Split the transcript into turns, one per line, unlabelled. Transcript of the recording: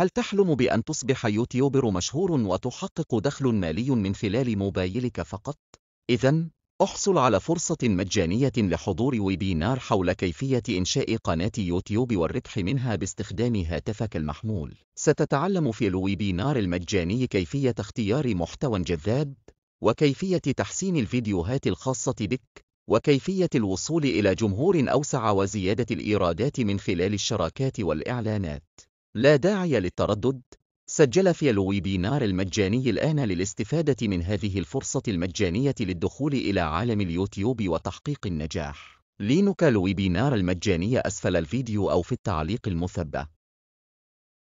هل تحلم بأن تصبح يوتيوبر مشهور وتحقق دخل مالي من خلال موبايلك فقط؟ إذا احصل على فرصة مجانية لحضور ويبينار حول كيفية إنشاء قناة يوتيوب والربح منها باستخدام هاتفك المحمول. ستتعلم في الويبينار المجاني كيفية اختيار محتوى جذاب، وكيفية تحسين الفيديوهات الخاصة بك، وكيفية الوصول إلى جمهور أوسع وزيادة الإيرادات من خلال الشراكات والإعلانات. لا داعي للتردد سجل في الويبينار المجاني الآن للاستفادة من هذه الفرصة المجانية للدخول إلى عالم اليوتيوب وتحقيق النجاح لينك الويبينار المجاني المجانية أسفل الفيديو أو في التعليق المثبت